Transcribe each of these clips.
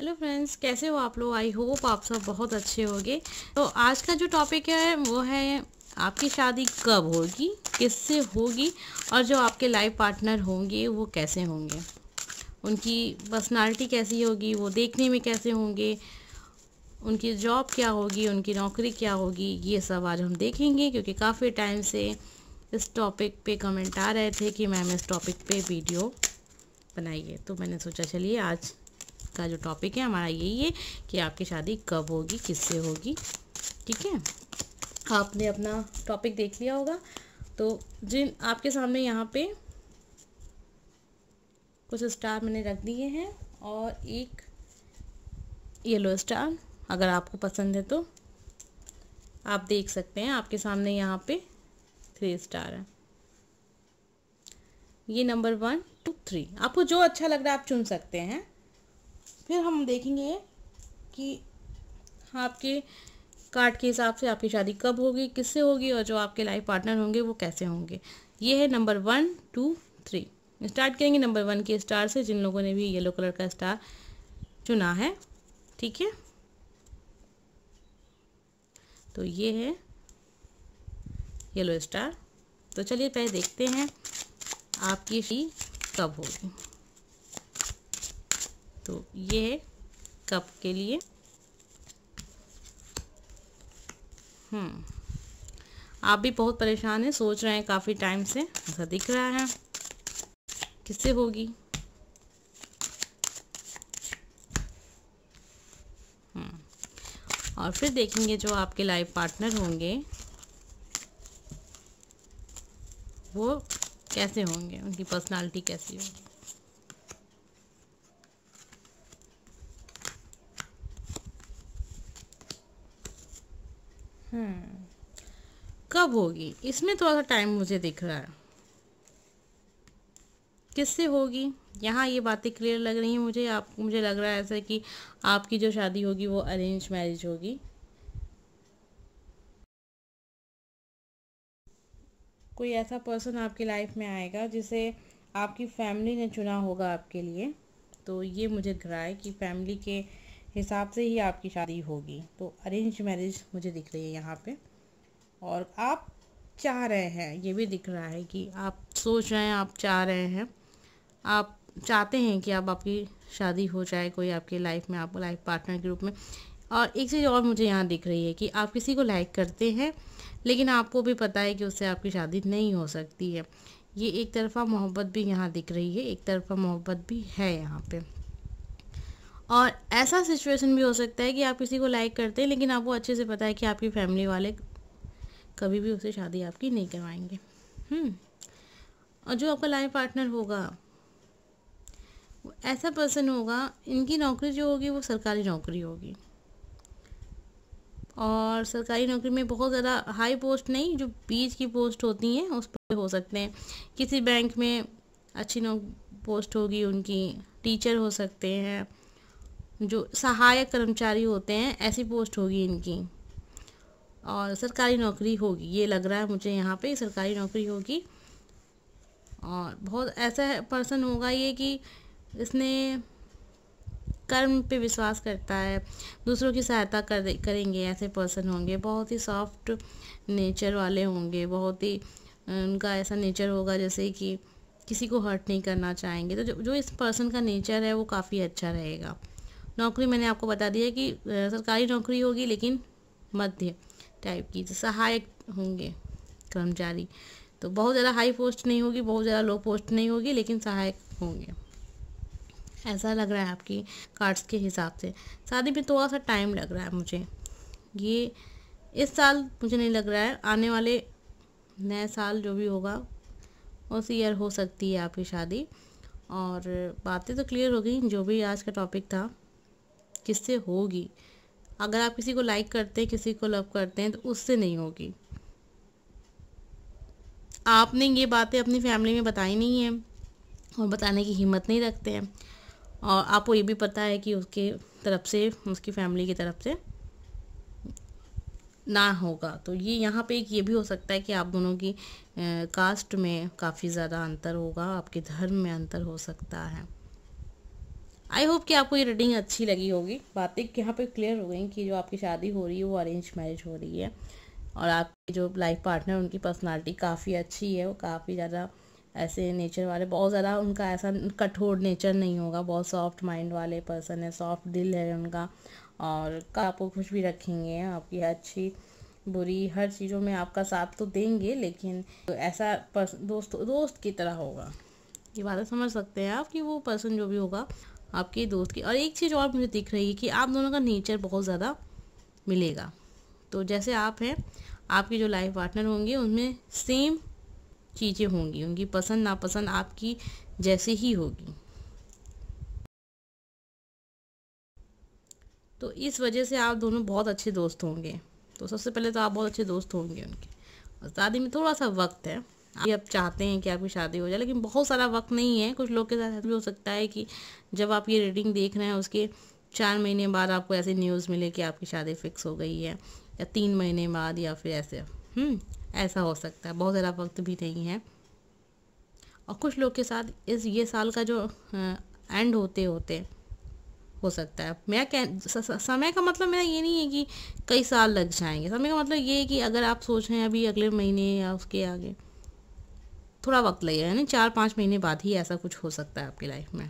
Hello friends कैसे हो आप लोग आई होप आप सब बहुत अच्छे होंगे तो आज का जो टॉपिक है वो है आपकी शादी कब होगी किससे होगी और जो आपके लाइफ पार्टनर होंगे वो कैसे होंगे उनकी पर्सनालिटी कैसी होगी वो देखने में कैसे होंगे उनकी जॉब क्या होगी उनकी नौकरी क्या होगी ये सब आज हम देखेंगे क्योंकि काफ़ी टाइम से इस टॉपिक पे कमेंट आ रहे थे कि मैम इस टॉपिक पे वीडियो बनाइए तो मैंने सोचा चलिए आज का जो टॉपिक है हमारा यही है कि आपकी शादी कब होगी किससे होगी ठीक है आपने अपना टॉपिक देख लिया होगा तो जिन आपके सामने यहाँ पे कुछ स्टार मैंने रख दिए हैं और एक येलो स्टार अगर आपको पसंद है तो आप देख सकते हैं आपके सामने यहाँ पे थ्री स्टार है ये नंबर वन टू थ्री आपको जो अच्छा लग रहा है आप चुन सकते हैं फिर हम देखेंगे कि आपके कार्ड के हिसाब से आपकी शादी कब होगी किससे होगी और जो आपके लाइफ पार्टनर होंगे वो कैसे होंगे ये है number one two three start करेंगे नंबर वन के स्टार से जिन लोगों ने भी येलो कलर का स्टार चुना है ठीक है तो ये है येलो स्टार तो चलिए पहले देखते हैं आपकी शी कब होगी तो ये है कप के लिए हम्म आप भी बहुत परेशान हैं सोच रहे हैं काफ़ी टाइम से ऐसा दिख रहा है किससे होगी हम्म, और फिर देखेंगे जो आपके लाइफ पार्टनर होंगे वो कैसे होंगे उनकी पर्सनालिटी कैसी होगी हम्म। कब होगी इसमें थोड़ा सा टाइम मुझे दिख रहा है किससे होगी यहाँ ये बातें क्लियर लग रही हैं मुझे आप मुझे लग रहा है ऐसा कि आपकी जो शादी होगी वो अरेंज मैरिज होगी कोई ऐसा पर्सन आपकी लाइफ में आएगा जिसे आपकी फैमिली ने चुना होगा आपके लिए तो ये मुझे दिख रहा है कि फैमिली के हिसाब से ही आपकी शादी होगी तो अरेंज मैरिज मुझे दिख रही है यहाँ पे और आप चाह रहे हैं ये भी दिख रहा है कि आप सोच रहे हैं आप चाह रहे हैं आप चाहते हैं कि अब आपकी शादी हो जाए कोई आपके लाइफ में आप लाइफ पार्टनर के रूप में और एक चीज़ और मुझे यहाँ दिख रही है कि आप किसी को लाइक करते हैं लेकिन आपको भी पता है कि उससे आपकी शादी नहीं हो सकती है ये एक तरफा मोहब्बत भी यहाँ दिख रही है एक तरफा मोहब्बत भी है यहाँ पे और ऐसा सिचुएशन भी हो सकता है कि आप किसी को लाइक करते हैं लेकिन आपको अच्छे से पता है कि आपकी फैमिली वाले कभी भी उसे शादी आपकी नहीं करवाएंगे हम्म। और जो आपका लाइफ पार्टनर होगा वो ऐसा पर्सन होगा इनकी नौकरी जो होगी वो सरकारी नौकरी होगी और सरकारी नौकरी में बहुत ज़्यादा हाई पोस्ट नहीं जो बीच की पोस्ट होती हैं उस पर हो सकते हैं किसी बैंक में अच्छी नौ पोस्ट होगी उनकी टीचर हो सकते हैं जो सहायक कर्मचारी होते हैं ऐसी पोस्ट होगी इनकी और सरकारी नौकरी होगी ये लग रहा है मुझे यहाँ पे सरकारी नौकरी होगी और बहुत ऐसा पर्सन होगा ये कि इसने कर्म पे विश्वास करता है दूसरों की सहायता कर करेंगे ऐसे पर्सन होंगे बहुत ही सॉफ्ट नेचर वाले होंगे बहुत ही उनका ऐसा नेचर होगा जैसे कि किसी को हर्ट नहीं करना चाहेंगे तो जो जो इस पर्सन का नेचर है वो काफ़ी अच्छा रहेगा नौकरी मैंने आपको बता दिया कि सरकारी नौकरी होगी लेकिन मध्य टाइप की सहायक होंगे कर्मचारी तो बहुत ज़्यादा हाई पोस्ट नहीं होगी बहुत ज़्यादा लो पोस्ट नहीं होगी लेकिन सहायक होंगे ऐसा लग रहा है आपकी कार्ड्स के हिसाब से शादी में थोड़ा सा टाइम लग रहा है मुझे ये इस साल मुझे नहीं लग रहा है आने वाले नए साल जो भी होगा उस ईयर हो सकती है आपकी शादी और बातें तो क्लियर हो गई जो भी आज का टॉपिक था किससे होगी अगर आप किसी को लाइक करते हैं किसी को लव करते हैं तो उससे नहीं होगी आपने ये बातें अपनी फैमिली में बताई नहीं है और बताने की हिम्मत नहीं रखते हैं और आपको ये भी पता है कि उसके तरफ से उसकी फैमिली की तरफ से ना होगा तो ये यहाँ पे एक ये भी हो सकता है कि आप दोनों की कास्ट में काफ़ी ज़्यादा अंतर होगा आपके धर्म में अंतर हो सकता है आई होप कि आपको ये रीडिंग अच्छी लगी होगी बातें यहाँ पे क्लियर हो गई कि जो आपकी शादी हो रही है वो अरेंज मैरिज हो रही है और आपके जो लाइफ पार्टनर उनकी पर्सनालिटी काफ़ी अच्छी है वो काफ़ी ज़्यादा ऐसे नेचर वाले बहुत ज़्यादा उनका ऐसा कठोर नेचर नहीं होगा बहुत सॉफ्ट माइंड वाले पर्सन है सॉफ्ट दिल है उनका और का आपको खुश भी रखेंगे आपकी अच्छी बुरी हर चीज़ों में आपका साथ तो देंगे लेकिन तो ऐसा पर्सन दोस्त दोस्त की तरह होगा ये बातें समझ सकते हैं आप कि वो पर्सन जो भी होगा आपके दोस्त की और एक चीज़ और मुझे दिख रही है कि आप दोनों का नेचर बहुत ज़्यादा मिलेगा तो जैसे आप हैं आपके जो लाइफ पार्टनर होंगे उनमें सेम चीज़ें होंगी उनकी पसंद नापसंद आपकी जैसे ही होगी तो इस वजह से आप दोनों बहुत अच्छे दोस्त होंगे तो सबसे पहले तो आप बहुत अच्छे दोस्त होंगे उनके और शादी में थोड़ा सा वक्त है ये आप चाहते हैं कि आपकी शादी हो जाए लेकिन बहुत सारा वक्त नहीं है कुछ लोग के साथ भी हो सकता है कि जब आप ये रीडिंग देख रहे हैं उसके चार महीने बाद आपको ऐसी न्यूज़ मिले कि आपकी शादी फिक्स हो गई है या तीन महीने बाद या फिर ऐसे हम्म, ऐसा हो सकता है बहुत ज़्यादा वक्त भी नहीं है और कुछ लोग के साथ इस ये साल का जो एंड होते होते हो सकता है मेरा कह समय का मतलब मेरा ये नहीं है कि कई साल लग जाएंगे समय का मतलब ये है कि अगर आप सोच रहे हैं अभी अगले महीने या उसके आगे थोड़ा वक्त लगेगा यानी चार पाँच महीने बाद ही ऐसा कुछ हो सकता है आपकी लाइफ में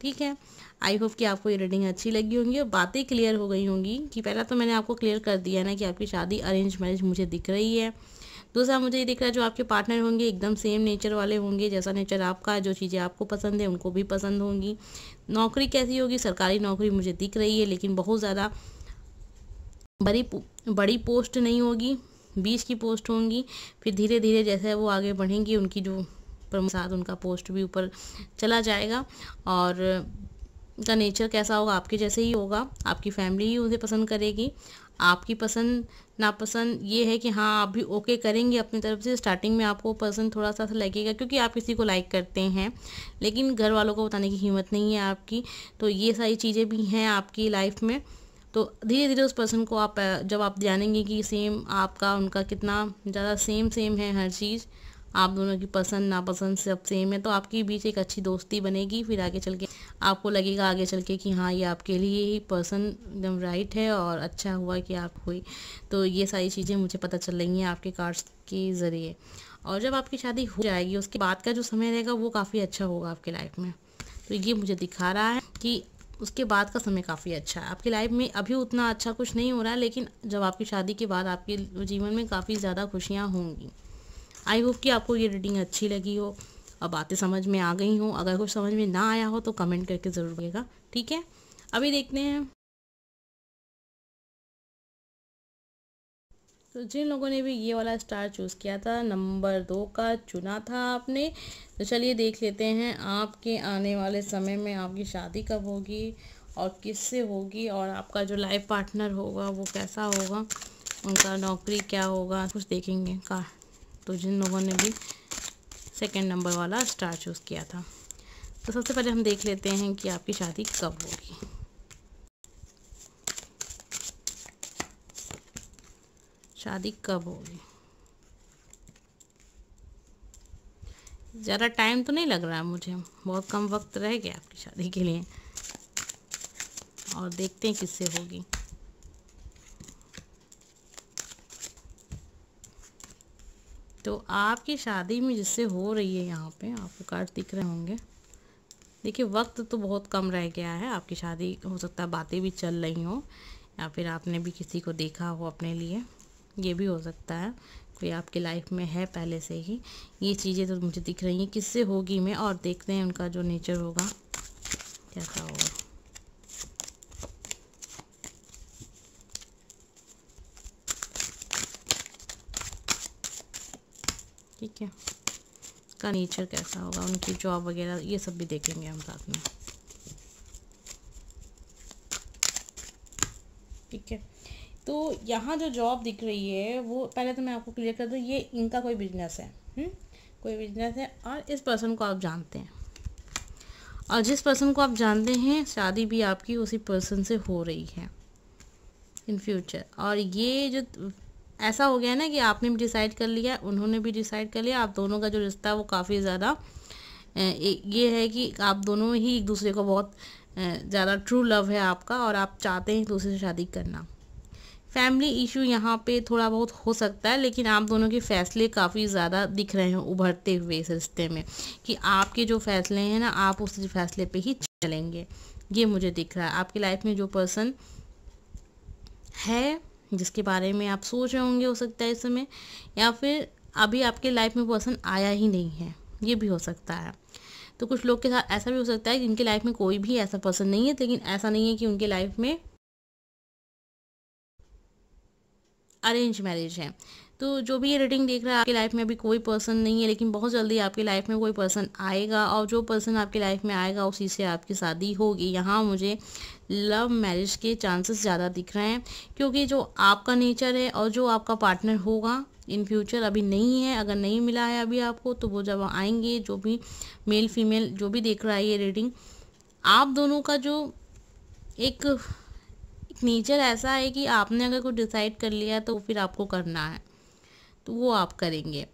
ठीक है आई होप कि आपको ये रीडिंग अच्छी लगी होंगी और बातें क्लियर हो गई होंगी कि पहला तो मैंने आपको क्लियर कर दिया है ना कि आपकी शादी अरेंज मैरिज मुझे दिख रही है दूसरा मुझे ये दिख रहा है जो आपके पार्टनर होंगे एकदम सेम नेचर वाले होंगे जैसा नेचर आपका जो चीज़ें आपको पसंद है उनको भी पसंद होंगी नौकरी कैसी होगी सरकारी नौकरी मुझे दिख रही है लेकिन बहुत ज़्यादा बड़ी बड़ी पोस्ट नहीं होगी बीस की पोस्ट होंगी फिर धीरे धीरे जैसे वो आगे बढ़ेंगी उनकी जो साथ उनका पोस्ट भी ऊपर चला जाएगा और उनका नेचर कैसा होगा आपके जैसे ही होगा आपकी फैमिली ही उसे पसंद करेगी आपकी पसंद नापसंद ये है कि हाँ आप भी ओके करेंगे अपनी तरफ से स्टार्टिंग में आपको पसंद थोड़ा सा लगेगा क्योंकि आप किसी को लाइक करते हैं लेकिन घर वालों को बताने की हिम्मत नहीं है आपकी तो ये सारी चीज़ें भी हैं आपकी लाइफ में तो धीरे धीरे उस पर्सन को आप जब आप जानेंगे कि सेम आपका उनका कितना ज़्यादा सेम सेम है हर चीज़ आप दोनों की पसंद नापसंद सब सेम है तो आपके बीच एक अच्छी दोस्ती बनेगी फिर आगे चल के आपको लगेगा आगे चल के कि हाँ ये आपके लिए ही पर्सन एकदम राइट है और अच्छा हुआ कि आप हुई तो ये सारी चीज़ें मुझे पता चल रही हैं आपके कार्ड्स के ज़रिए और जब आपकी शादी हो जाएगी उसके बाद का जो समय रहेगा वो काफ़ी अच्छा होगा आपके लाइफ में तो ये मुझे दिखा रहा है कि उसके बाद का समय काफ़ी अच्छा है आपकी लाइफ में अभी उतना अच्छा कुछ नहीं हो रहा है लेकिन जब आपकी शादी के बाद आपके जीवन में काफ़ी ज़्यादा खुशियाँ होंगी आई होप कि आपको ये रीडिंग अच्छी लगी हो और बातें समझ में आ गई हों अगर कुछ समझ में ना आया हो तो कमेंट करके ज़रूर देगा ठीक है अभी देखते हैं तो जिन लोगों ने भी ये वाला स्टार चूज़ किया था नंबर दो का चुना था आपने तो चलिए देख लेते हैं आपके आने वाले समय में आपकी शादी कब होगी और किससे होगी और आपका जो लाइफ पार्टनर होगा वो कैसा होगा उनका नौकरी क्या होगा कुछ देखेंगे का तो जिन लोगों ने भी सेकेंड नंबर वाला स्टार चूज़ किया था तो सबसे पहले हम देख लेते हैं कि आपकी शादी कब होगी शादी कब होगी ज़्यादा टाइम तो नहीं लग रहा है मुझे बहुत कम वक्त रह गया आपकी शादी के लिए और देखते हैं किससे होगी तो आपकी शादी में जिससे हो रही है यहाँ पे आपको कार्ड दिख रहे होंगे देखिए वक्त तो बहुत कम रह गया है आपकी शादी हो सकता है बातें भी चल रही हों या फिर आपने भी किसी को देखा हो अपने लिए ये भी हो सकता है कोई आपके लाइफ में है पहले से ही ये चीज़ें तो मुझे दिख रही हैं किससे होगी मैं और देखते हैं उनका जो नेचर होगा कैसा होगा ठीक है का नेचर कैसा होगा उनकी जॉब वगैरह ये सब भी देखेंगे हम साथ में तो यहाँ जो जॉब दिख रही है वो पहले तो मैं आपको क्लियर कर दूँ ये इनका कोई बिजनेस है हुँ? हम्म? कोई बिजनेस है और इस पर्सन को आप जानते हैं और जिस पर्सन को आप जानते हैं शादी भी आपकी उसी पर्सन से हो रही है इन फ्यूचर और ये जो ऐसा हो गया ना कि आपने भी डिसाइड कर लिया उन्होंने भी डिसाइड कर लिया आप दोनों का जो रिश्ता है वो काफ़ी ज़्यादा ये है कि आप दोनों ही एक दूसरे को बहुत ज़्यादा ट्रू लव है आपका और आप चाहते हैं एक दूसरे से शादी करना फैमिली इशू यहाँ पे थोड़ा बहुत हो सकता है लेकिन आप दोनों के फैसले काफ़ी ज़्यादा दिख रहे हैं उभरते हुए इस रिश्ते में कि आपके जो फैसले हैं ना आप उस फैसले पे ही चलेंगे ये मुझे दिख रहा है आपकी लाइफ में जो पर्सन है जिसके बारे में आप सोच रहे होंगे हो सकता है इस समय या फिर अभी आपके लाइफ में पर्सन आया ही नहीं है ये भी हो सकता है तो कुछ लोग के साथ ऐसा भी हो सकता है जिनके लाइफ में कोई भी ऐसा पर्सन नहीं है लेकिन ऐसा नहीं है कि उनके लाइफ में अरेंज मैरिज है तो जो भी ये रीडिंग देख रहा है आपकी लाइफ में अभी कोई पर्सन नहीं है लेकिन बहुत जल्दी आपकी लाइफ में कोई पर्सन आएगा और जो पर्सन आपकी लाइफ में आएगा उसी से आपकी शादी होगी यहाँ मुझे लव मैरिज के चांसेस ज़्यादा दिख रहे हैं क्योंकि जो आपका नेचर है और जो आपका पार्टनर होगा इन फ्यूचर अभी नहीं है अगर नहीं मिला है अभी आपको तो वो जब आएंगे जो भी मेल फीमेल जो भी देख रहा है ये रीडिंग आप दोनों का जो एक नेचर ऐसा है कि आपने अगर कुछ डिसाइड कर लिया तो फिर आपको करना है तो वो आप करेंगे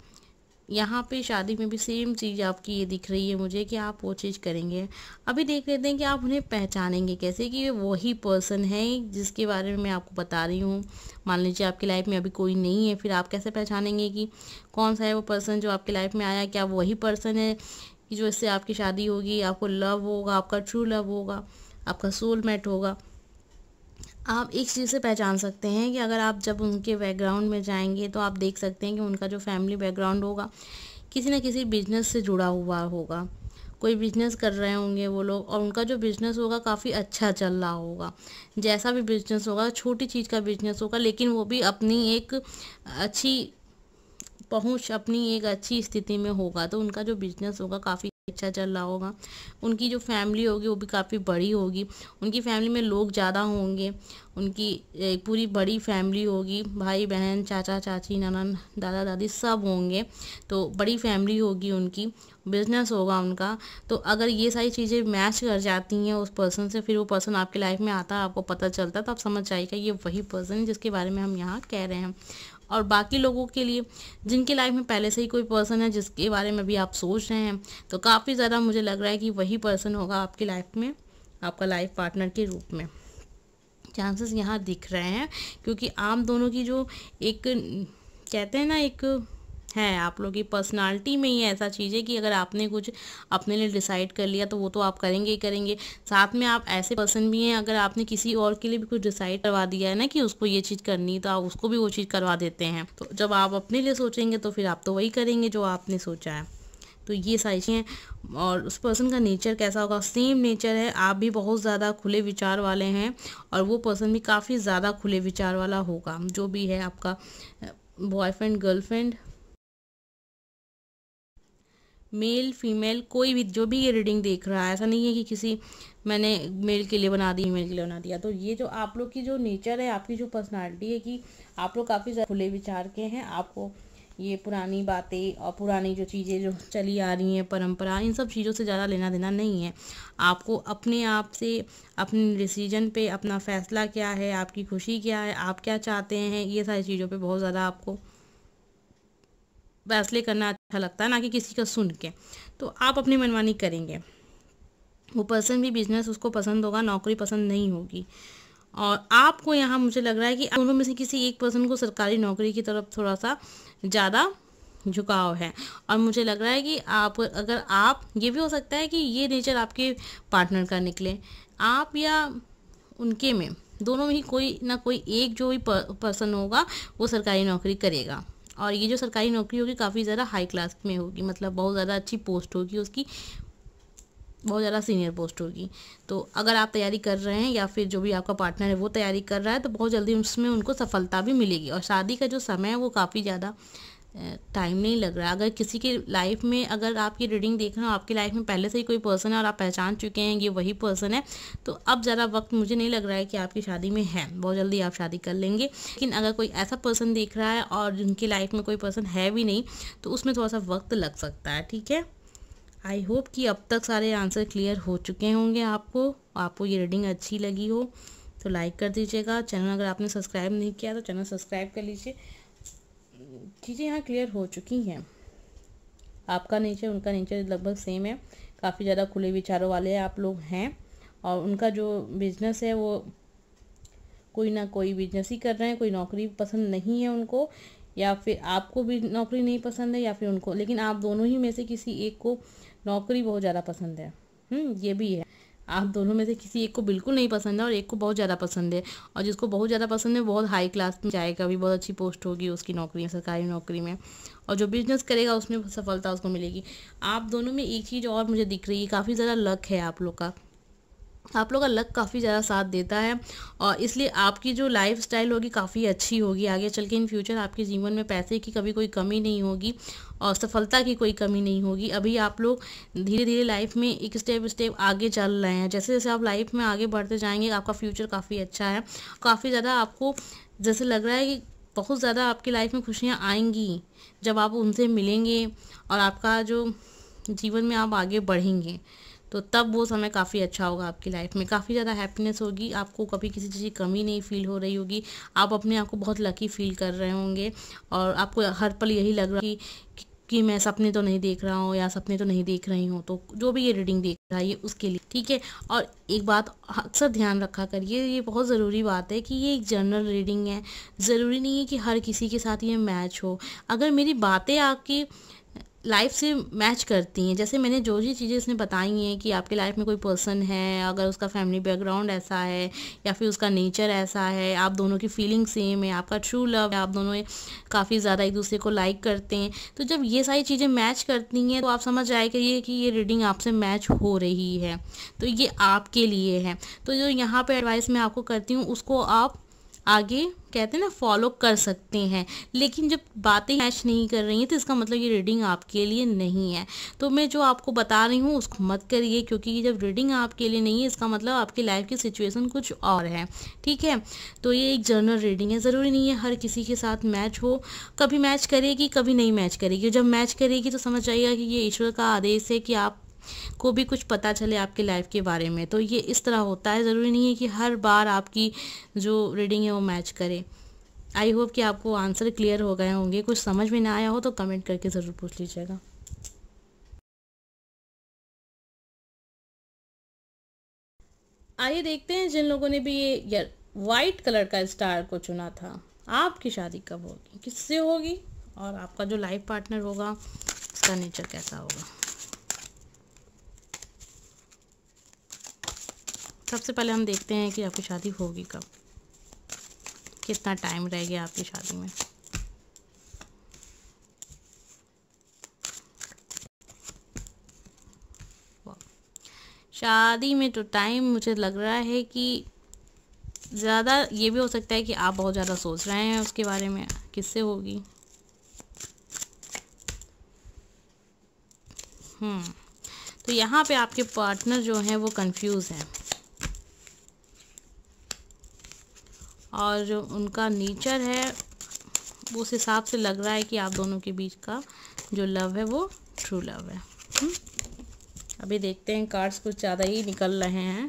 यहाँ पे शादी में भी सेम चीज़ आपकी ये दिख रही है मुझे कि आप वो चीज़ करेंगे अभी देख लेते हैं कि आप उन्हें पहचानेंगे कैसे कि वही पर्सन है जिसके बारे में मैं आपको बता रही हूँ मान लीजिए आपकी लाइफ में अभी कोई नहीं है फिर आप कैसे पहचानेंगे कि कौन सा है वो पर्सन जो आपकी लाइफ में आया क्या वही पर्सन है कि जो इससे आपकी शादी होगी आपको लव होगा आपका ट्रू लव होगा आपका सोलमेट होगा आप एक चीज़ से पहचान सकते हैं कि अगर आप जब उनके बैकग्राउंड में जाएंगे तो आप देख सकते हैं कि उनका जो फैमिली बैकग्राउंड होगा किसी न किसी बिजनेस से जुड़ा हुआ होगा कोई बिजनेस कर रहे होंगे वो लोग और उनका जो बिजनेस होगा काफ़ी अच्छा चल रहा होगा जैसा भी बिजनेस होगा छोटी चीज़ का बिजनेस होगा लेकिन वो भी अपनी एक अच्छी पहुंच अपनी एक अच्छी स्थिति में होगा तो उनका जो बिजनेस होगा काफ़ी अच्छा चल रहा होगा उनकी जो फैमिली होगी वो भी काफ़ी बड़ी होगी उनकी फैमिली में लोग ज़्यादा होंगे उनकी एक पूरी बड़ी फैमिली होगी भाई बहन चाचा चाची नाना दादा दादी सब होंगे तो बड़ी फैमिली होगी उनकी बिजनेस होगा उनका तो अगर ये सारी चीज़ें मैच कर जाती हैं उस पर्सन से फिर वो पर्सन आपकी लाइफ में आता है आपको पता चलता है तो आप समझ जाइएगा ये वही पर्सन है जिसके बारे में हम यहाँ कह रहे हैं और बाकी लोगों के लिए जिनके लाइफ में पहले से ही कोई पर्सन है जिसके बारे में भी आप सोच रहे हैं तो काफ़ी ज़्यादा मुझे लग रहा है कि वही पर्सन होगा आपकी लाइफ में आपका लाइफ पार्टनर के रूप में चांसेस यहाँ दिख रहे हैं क्योंकि आप दोनों की जो एक कहते हैं ना एक है आप लोग की पर्सनालिटी में ही ऐसा चीज़ है कि अगर आपने कुछ अपने लिए डिसाइड कर लिया तो वो तो आप करेंगे ही करेंगे साथ में आप ऐसे पर्सन भी हैं अगर आपने किसी और के लिए भी कुछ डिसाइड करवा दिया है ना कि उसको ये चीज़ करनी तो आप उसको भी वो चीज़ करवा देते हैं तो जब आप अपने लिए सोचेंगे तो फिर आप तो वही करेंगे जो आपने सोचा है तो ये सारी चीज़ें और उस पर्सन का नेचर कैसा होगा सेम नेचर है आप भी बहुत ज़्यादा खुले विचार वाले हैं और वो पर्सन भी काफ़ी ज़्यादा खुले विचार वाला होगा जो भी है आपका बॉयफ्रेंड गर्लफ्रेंड मेल फीमेल कोई भी जो भी ये रीडिंग देख रहा है ऐसा नहीं है कि किसी मैंने मेल के लिए बना दी फीमेल के लिए बना दिया तो ये जो आप लोग की जो नेचर है आपकी जो पर्सनालिटी है कि आप लोग काफ़ी खुले विचार के हैं आपको ये पुरानी बातें और पुरानी जो चीज़ें जो चली आ रही हैं परंपरा इन सब चीज़ों से ज़्यादा लेना देना नहीं है आपको अपने आप से अपने डिसीजन पे अपना फ़ैसला क्या है आपकी खुशी क्या है आप क्या चाहते हैं ये सारी चीज़ों पे बहुत ज़्यादा आपको फैसले करना अच्छा लगता है ना कि किसी का सुन के तो आप अपनी मनमानी करेंगे वो पर्सन भी बिजनेस उसको पसंद होगा नौकरी पसंद नहीं होगी और आपको यहाँ मुझे लग रहा है कि दोनों में से किसी एक पर्सन को सरकारी नौकरी की तरफ थोड़ा सा ज़्यादा झुकाव है और मुझे लग रहा है कि आप अगर आप ये भी हो सकता है कि ये नेचर आपके पार्टनर का निकले आप या उनके में दोनों में ही कोई ना कोई एक जो भी पर्सन होगा वो सरकारी नौकरी करेगा और ये जो सरकारी नौकरी होगी काफ़ी ज़्यादा हाई क्लास में होगी मतलब बहुत ज़्यादा अच्छी पोस्ट होगी उसकी बहुत ज़्यादा सीनियर पोस्ट होगी तो अगर आप तैयारी कर रहे हैं या फिर जो भी आपका पार्टनर है वो तैयारी कर रहा है तो बहुत जल्दी उसमें उनको सफलता भी मिलेगी और शादी का जो समय है वो काफ़ी ज़्यादा टाइम नहीं लग रहा अगर किसी की लाइफ में अगर आप ये रीडिंग देख रहे हो आपकी लाइफ में पहले से ही कोई पर्सन है और आप पहचान चुके हैं ये वही पर्सन है तो अब ज़रा वक्त मुझे नहीं लग रहा है कि आपकी शादी में है बहुत जल्दी आप शादी कर लेंगे लेकिन अगर कोई ऐसा पर्सन देख रहा है और जिनकी लाइफ में कोई पर्सन है भी नहीं तो उसमें थोड़ा सा वक्त लग सकता है ठीक है आई होप कि अब तक सारे आंसर क्लियर हो चुके होंगे आपको आपको ये रीडिंग अच्छी लगी हो तो लाइक कर दीजिएगा चैनल अगर आपने सब्सक्राइब नहीं किया तो चैनल सब्सक्राइब कर लीजिए चीज़ें यहाँ क्लियर हो चुकी हैं आपका नेचर उनका नेचर लगभग सेम है काफ़ी ज़्यादा खुले विचारों वाले आप लोग हैं और उनका जो बिजनेस है वो कोई ना कोई बिजनेस ही कर रहे हैं कोई नौकरी पसंद नहीं है उनको या फिर आपको भी नौकरी नहीं पसंद है या फिर उनको लेकिन आप दोनों ही में से किसी एक को नौकरी बहुत ज़्यादा पसंद है हम्म, ये भी है आप दोनों में से किसी एक को बिल्कुल नहीं पसंद है और एक को बहुत ज़्यादा पसंद है और जिसको बहुत ज़्यादा पसंद है बहुत हाई क्लास में जाएगा भी बहुत अच्छी पोस्ट होगी उसकी नौकरी में सरकारी नौकरी में और जो बिजनेस करेगा उसमें सफलता उसको मिलेगी आप दोनों में एक चीज़ और मुझे दिख रही है काफ़ी ज़्यादा लक है आप लोग का आप लोग का लक काफ़ी ज़्यादा साथ देता है और इसलिए आपकी जो लाइफ स्टाइल होगी काफ़ी अच्छी होगी आगे चल के इन फ्यूचर आपके जीवन में पैसे की कभी कोई कमी नहीं होगी और सफलता की कोई कमी नहीं होगी अभी आप लोग धीरे धीरे लाइफ में एक स्टेप स्टेप आगे चल रहे हैं जैसे जैसे आप लाइफ में आगे बढ़ते जाएंगे आपका फ्यूचर काफ़ी अच्छा है काफ़ी ज़्यादा आपको जैसे लग रहा है कि बहुत ज़्यादा आपकी लाइफ में खुशियाँ आएंगी जब आप उनसे मिलेंगे और आपका जो जीवन में आप आगे बढ़ेंगे तो तब वो समय काफ़ी अच्छा होगा आपकी लाइफ में काफ़ी ज़्यादा हैप्पीनेस होगी आपको कभी किसी चीज़ की कमी नहीं फील हो रही होगी आप अपने आप को बहुत लकी फील कर रहे होंगे और आपको हर पल यही लग रहा कि कि मैं सपने तो नहीं देख रहा हूँ या सपने तो नहीं देख रही हूँ तो जो भी ये रीडिंग देख रहा है ये उसके लिए ठीक है और एक बात अक्सर ध्यान रखा करिए ये बहुत ज़रूरी बात है कि ये एक जनरल रीडिंग है ज़रूरी नहीं है कि हर किसी के साथ ये मैच हो अगर मेरी बातें आपकी लाइफ से मैच करती हैं जैसे मैंने जो जी चीज़ें इसने बताई हैं कि आपके लाइफ में कोई पर्सन है अगर उसका फैमिली बैकग्राउंड ऐसा है या फिर उसका नेचर ऐसा है आप दोनों की फीलिंग सेम है आपका ट्रू लव है आप दोनों काफ़ी ज़्यादा एक दूसरे को लाइक करते हैं तो जब ये सारी चीज़ें मैच करती हैं तो आप समझ आए ये कि ये रीडिंग आपसे मैच हो रही है तो ये आपके लिए है तो जो यहाँ पर एडवाइस मैं आपको करती हूँ उसको आप आगे कहते हैं ना फॉलो कर सकते हैं लेकिन जब बातें मैच नहीं कर रही हैं तो इसका मतलब ये रीडिंग आपके लिए नहीं है तो मैं जो आपको बता रही हूँ उसको मत करिए क्योंकि जब रीडिंग आपके लिए नहीं है इसका मतलब आपकी लाइफ की सिचुएशन कुछ और है ठीक है तो ये एक जर्नल रीडिंग है ज़रूरी नहीं है हर किसी के साथ मैच हो कभी मैच करेगी कभी नहीं मैच करेगी जब मैच करेगी तो समझ आएगा कि ये ईश्वर का आदेश है कि आप को भी कुछ पता चले आपके लाइफ के बारे में तो ये इस तरह होता है ज़रूरी नहीं है कि हर बार आपकी जो रीडिंग है वो मैच करे आई होप कि आपको आंसर क्लियर हो गए होंगे कुछ समझ में ना आया हो तो कमेंट करके ज़रूर पूछ लीजिएगा आइए देखते हैं जिन लोगों ने भी ये वाइट कलर का स्टार को चुना था आपकी शादी कब होगी किससे होगी और आपका जो लाइफ पार्टनर होगा उसका नेचर कैसा होगा सबसे पहले हम देखते हैं कि आपकी शादी होगी कब कितना टाइम रह गया आपकी शादी में शादी में तो टाइम मुझे लग रहा है कि ज़्यादा ये भी हो सकता है कि आप बहुत ज़्यादा सोच रहे हैं उसके बारे में किससे होगी हम्म तो यहाँ पे आपके पार्टनर जो हैं वो कंफ्यूज हैं और जो उनका नेचर है उस हिसाब से लग रहा है कि आप दोनों के बीच का जो लव है वो ट्रू लव है हम्म? अभी देखते हैं कार्ड्स कुछ ज़्यादा ही निकल रहे हैं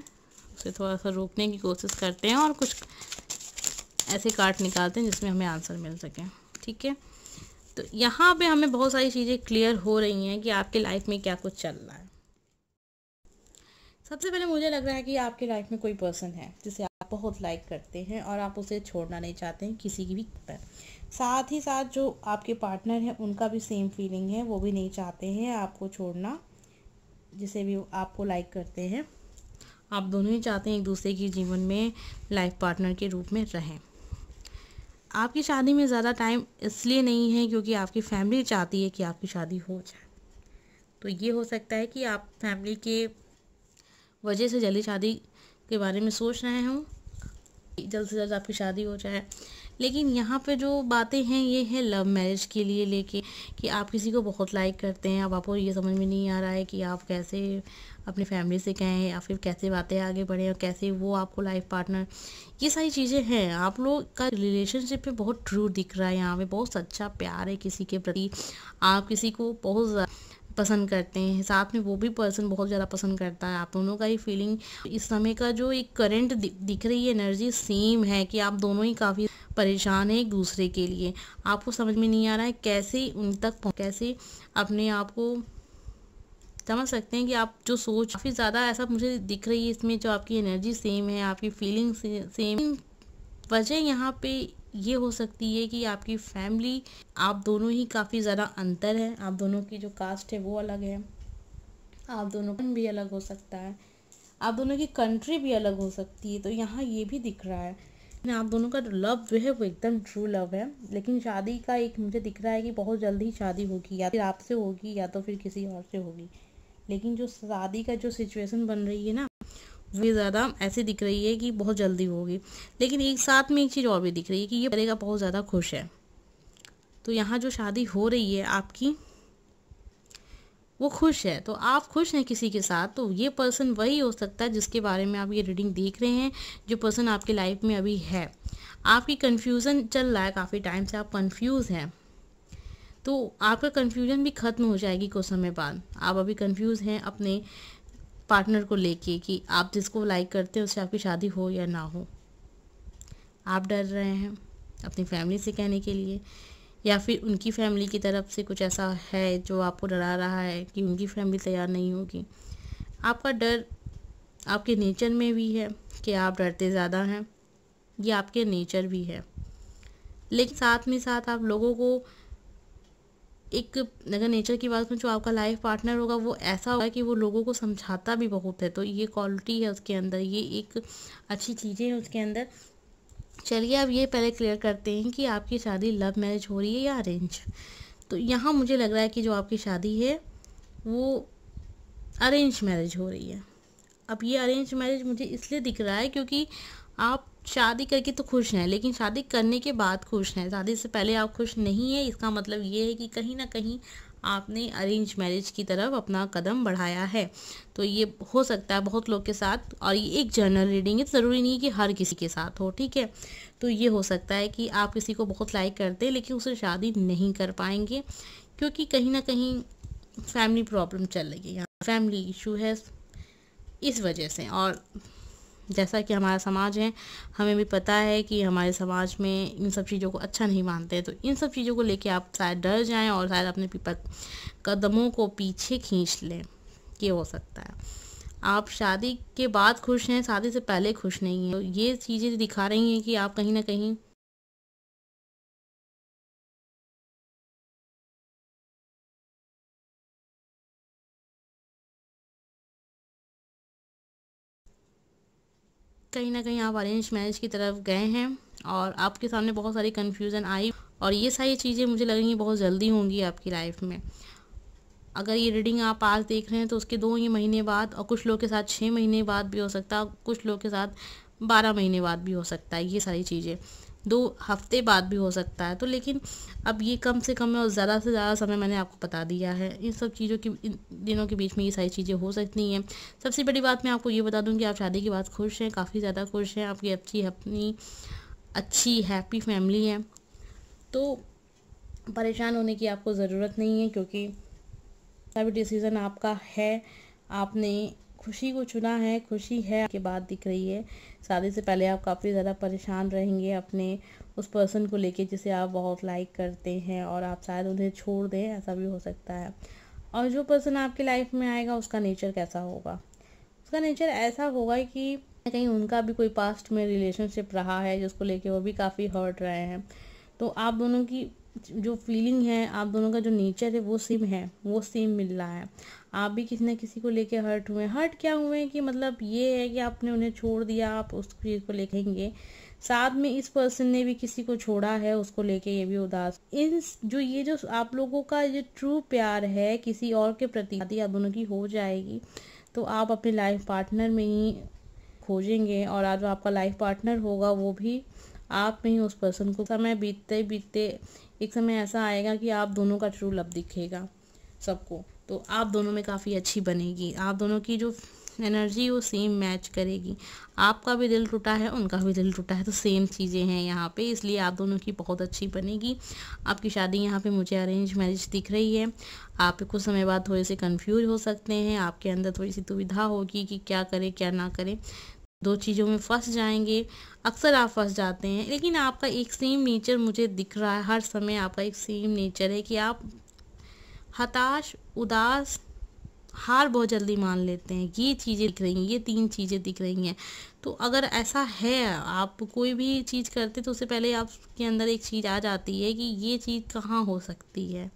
उसे थोड़ा सा रोकने की कोशिश करते हैं और कुछ ऐसे कार्ड निकालते हैं जिसमें हमें आंसर मिल सके ठीक है तो यहाँ पे हमें बहुत सारी चीज़ें क्लियर हो रही हैं कि आपके लाइफ में क्या कुछ चल रहा है सबसे पहले मुझे लग रहा है कि आपके लाइफ में कोई पर्सन है जिसे बहुत लाइक करते हैं और आप उसे छोड़ना नहीं चाहते हैं किसी की भी पर साथ ही साथ जो आपके पार्टनर हैं उनका भी सेम फीलिंग है वो भी नहीं चाहते हैं आपको छोड़ना जिसे भी आपको लाइक करते हैं आप दोनों ही चाहते हैं एक दूसरे के जीवन में लाइफ पार्टनर के रूप में रहें आपकी शादी में ज़्यादा टाइम इसलिए नहीं है क्योंकि आपकी फैमिली चाहती है कि आपकी शादी हो जाए तो ये हो सकता है कि आप फैमिली के वजह से जल्दी शादी के बारे में सोच रहे हों जल्द से जल्द आपकी शादी हो जाए लेकिन यहाँ पे जो बातें हैं ये है लव मैरिज के लिए लेके कि आप किसी को बहुत लाइक करते हैं अब आपको ये समझ में नहीं आ रहा है कि आप कैसे अपनी फैमिली से कहें या फिर कैसे बातें आगे बढ़ें और कैसे वो आपको लाइफ पार्टनर ये सारी चीज़ें हैं आप लोग का रिलेशनशिप में बहुत ट्रू दिख रहा है यहाँ पे बहुत सच्चा प्यार है किसी के प्रति आप किसी को बहुत पसंद करते हैं साथ में वो भी पर्सन बहुत ज़्यादा पसंद करता है आप दोनों का ही फीलिंग इस समय का जो एक करंट दिख रही है एनर्जी सेम है कि आप दोनों ही काफ़ी परेशान हैं एक दूसरे के लिए आपको समझ में नहीं आ रहा है कैसे उन तक कैसे अपने आप को समझ सकते हैं कि आप जो सोच काफ़ी ज़्यादा ऐसा मुझे दिख रही है इसमें जो आपकी एनर्जी सेम है आपकी फीलिंग सेम वजह यहाँ पे ये हो सकती है कि आपकी फैमिली आप दोनों ही काफ़ी ज़्यादा अंतर है आप दोनों की जो कास्ट है वो अलग है आप दोनों का भी अलग हो सकता है आप दोनों की कंट्री भी अलग हो सकती है तो यहाँ ये भी दिख रहा है आप दोनों का लव जो है वो एकदम ट्रू लव है लेकिन शादी का एक मुझे दिख रहा है कि बहुत जल्दी ही शादी होगी या फिर आपसे होगी या तो फिर किसी और से होगी लेकिन जो शादी का जो सिचुएशन बन रही है ना वे ज़्यादा ऐसे दिख रही है कि बहुत जल्दी होगी लेकिन एक साथ में एक चीज़ और भी दिख रही है कि ये परेगा बहुत ज़्यादा खुश है तो यहाँ जो शादी हो रही है आपकी वो खुश है तो आप खुश हैं किसी के साथ तो ये पर्सन वही हो सकता है जिसके बारे में आप ये रीडिंग देख रहे हैं जो पर्सन आपकी लाइफ में अभी है आपकी कन्फ्यूज़न चल रहा है काफ़ी टाइम से आप कन्फ्यूज़ हैं तो आपका कन्फ्यूजन भी ख़त्म हो जाएगी कुछ समय बाद आप अभी कन्फ्यूज़ हैं अपने पार्टनर को लेके कि आप जिसको लाइक करते हैं उससे आपकी शादी हो या ना हो आप डर रहे हैं अपनी फैमिली से कहने के लिए या फिर उनकी फैमिली की तरफ से कुछ ऐसा है जो आपको डरा रहा है कि उनकी फैमिली तैयार नहीं होगी आपका डर आपके नेचर में भी है कि आप डरते ज़्यादा हैं ये आपके नेचर भी है लेकिन साथ में साथ आप लोगों को एक अगर नेचर की बात करूँ जो आपका लाइफ पार्टनर होगा वो ऐसा होगा कि वो लोगों को समझाता भी बहुत है तो ये क्वालिटी है उसके अंदर ये एक अच्छी चीज़ें हैं उसके अंदर चलिए अब ये पहले क्लियर करते हैं कि आपकी शादी लव मैरिज हो रही है या अरेंज तो यहाँ मुझे लग रहा है कि जो आपकी शादी है वो अरेंज मैरिज हो रही है अब ये अरेंज मैरिज मुझे इसलिए दिख रहा है क्योंकि आप शादी करके तो खुश हैं लेकिन शादी करने के बाद खुश हैं शादी से पहले आप खुश नहीं हैं इसका मतलब ये है कि कहीं ना कहीं आपने अरेंज मैरिज की तरफ अपना कदम बढ़ाया है तो ये हो सकता है बहुत लोग के साथ और ये एक जर्नल रीडिंग है तो ज़रूरी नहीं है कि हर किसी के साथ हो ठीक है तो ये हो सकता है कि आप किसी को बहुत लाइक करते हैं लेकिन उसे शादी नहीं कर पाएंगे क्योंकि कहीं ना कहीं फैमिली प्रॉब्लम चल रही है यहाँ फैमिली इशू है इस वजह से और जैसा कि हमारा समाज है हमें भी पता है कि हमारे समाज में इन सब चीज़ों को अच्छा नहीं मानते तो इन सब चीज़ों को लेके आप शायद डर जाएं और शायद अपने कदमों को पीछे खींच लें ये हो सकता है आप शादी के बाद खुश हैं शादी से पहले खुश नहीं हैं तो ये चीज़ें दिखा रही हैं कि आप कहीं ना कहीं कहीं ना कहीं आप अरेंज मैरिज की तरफ गए हैं और आपके सामने बहुत सारी कन्फ्यूज़न आई और ये सारी चीज़ें मुझे लग रही हैं बहुत जल्दी होंगी आपकी लाइफ में अगर ये रीडिंग आप आज देख रहे हैं तो उसके दो ही महीने बाद और कुछ लोग के साथ छः महीने बाद भी हो सकता है कुछ लोग के साथ बारह महीने बाद भी हो सकता है ये सारी चीज़ें दो हफ्ते बाद भी हो सकता है तो लेकिन अब ये कम से कम है और ज़्यादा से ज़्यादा समय मैंने आपको बता दिया है इन सब चीज़ों की इन दिनों के बीच में ये सारी चीज़ें हो सकती हैं सबसे बड़ी बात मैं आपको ये बता दूँ कि आप शादी के बाद खुश हैं काफ़ी ज़्यादा खुश हैं आपकी अच्छी अपनी अच्छी हैप्पी फैमिली है तो परेशान होने की आपको ज़रूरत नहीं है क्योंकि सभी डिसीज़न आपका है आपने खुशी को चुना है खुशी है के बाद दिख रही है शादी से पहले आप काफ़ी ज़्यादा परेशान रहेंगे अपने उस पर्सन को लेके जिसे आप बहुत लाइक करते हैं और आप शायद उन्हें छोड़ दें ऐसा भी हो सकता है और जो पर्सन आपकी लाइफ में आएगा उसका नेचर कैसा होगा उसका नेचर ऐसा होगा कि कहीं उनका भी कोई पास्ट में रिलेशनशिप रहा है जिसको लेके वो भी काफ़ी हर्ट रहे हैं तो आप दोनों की जो फीलिंग है आप दोनों का जो नेचर है वो सेम है वो सेम मिल रहा है आप भी किसी ना किसी को लेके हर्ट हुए हर्ट क्या हुए कि मतलब ये है कि आपने उन्हें छोड़ दिया आप उस चीज़ को लेखेंगे साथ में इस पर्सन ने भी किसी को छोड़ा है उसको लेके ये भी उदास इन जो ये जो आप लोगों का ये ट्रू प्यार है किसी और के प्रति आप दोनों की हो जाएगी तो आप अपने लाइफ पार्टनर में ही खोजेंगे और आज जो आपका लाइफ पार्टनर होगा वो भी आप में ही उस पर्सन को समय बीतते बीतते एक समय ऐसा आएगा कि आप दोनों का ट्रू लव दिखेगा सबको तो आप दोनों में काफ़ी अच्छी बनेगी आप दोनों की जो एनर्जी वो सेम मैच करेगी आपका भी दिल टूटा है उनका भी दिल टूटा है तो सेम चीज़ें हैं यहाँ पे इसलिए आप दोनों की बहुत अच्छी बनेगी आपकी शादी यहाँ पे मुझे अरेंज मैरिज दिख रही है आप कुछ समय बाद थोड़े से कंफ्यूज हो सकते हैं आपके अंदर थोड़ी सी दुविधा होगी कि क्या करें क्या ना करें दो चीज़ों में फंस जाएंगे अक्सर आप फंस जाते हैं लेकिन आपका एक सेम नेचर मुझे दिख रहा है हर समय आपका एक सेम नेचर है कि आप हताश उदास हार बहुत जल्दी मान लेते हैं ये चीज़ें दिख रही हैं ये तीन चीज़ें दिख रही हैं तो अगर ऐसा है आप कोई भी चीज़ करते तो उससे पहले आपके अंदर एक चीज़ आ जाती है कि ये चीज़ कहाँ हो सकती है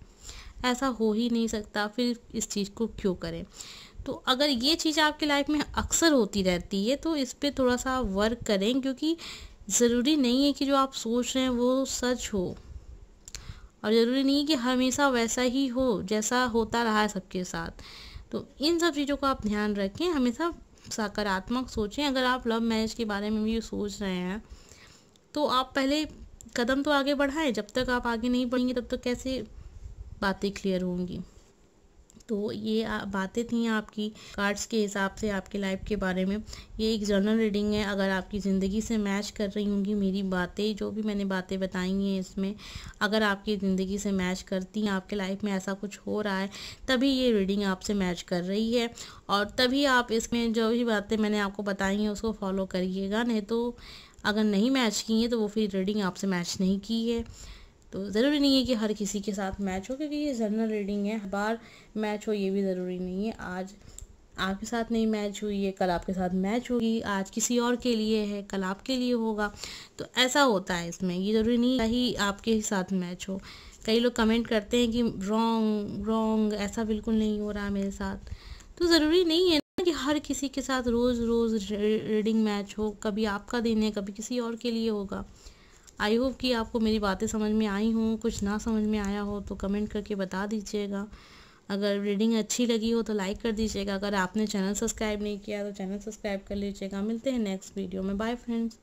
ऐसा हो ही नहीं सकता फिर इस चीज़ को क्यों करें तो अगर ये चीज़ आपकी लाइफ में अक्सर होती रहती है तो इस पर थोड़ा सा वर्क करें क्योंकि ज़रूरी नहीं है कि जो आप सोच रहे हैं वो सच हो और ज़रूरी नहीं है कि हमेशा वैसा ही हो जैसा होता रहा है सबके साथ तो इन सब चीज़ों का आप ध्यान रखें हमेशा सकारात्मक सोचें अगर आप लव मैरिज के बारे में भी सोच रहे हैं तो आप पहले कदम तो आगे बढ़ाएं जब तक आप आगे नहीं बढ़ेंगे तब तक कैसे बातें क्लियर होंगी तो ये बातें थी आपकी कार्ड्स के हिसाब से आपके लाइफ के बारे में ये एक जर्नल रीडिंग है अगर आपकी ज़िंदगी से मैच कर रही होंगी मेरी बातें जो भी मैंने बातें बताई हैं इसमें अगर आपकी ज़िंदगी से मैच करती हैं आपके लाइफ में ऐसा कुछ हो रहा है तभी ये रीडिंग आपसे मैच कर रही है और तभी आप इसमें जो भी बातें मैंने आपको बताई हैं उसको फॉलो करिएगा नहीं तो अगर नहीं मैच की है तो वो फिर रीडिंग आपसे मैच नहीं की है तो ज़रूरी नहीं है कि हर किसी के साथ मैच हो क्योंकि ये जनरल रीडिंग है बार मैच हो ये भी ज़रूरी नहीं है आज आपके साथ नहीं मैच हुई है कल आपके साथ मैच होगी आज किसी और के लिए है कल आपके लिए होगा तो ऐसा होता है इसमें ये ज़रूरी नहीं है ही आपके ही साथ मैच हो कई लोग कमेंट करते हैं कि रॉन्ग रॉन्ग ऐसा बिल्कुल नहीं हो रहा मेरे साथ तो ज़रूरी नहीं है ना कि हर किसी के साथ रोज़ रोज़ रीडिंग मैच हो कभी आपका दिन है कभी किसी और के लिए होगा आई होप कि आपको मेरी बातें समझ में आई हों कुछ ना समझ में आया हो तो कमेंट करके बता दीजिएगा अगर रीडिंग अच्छी लगी हो तो लाइक कर दीजिएगा अगर आपने चैनल सब्सक्राइब नहीं किया तो चैनल सब्सक्राइब कर लीजिएगा मिलते हैं नेक्स्ट वीडियो में बाय फ्रेंड्स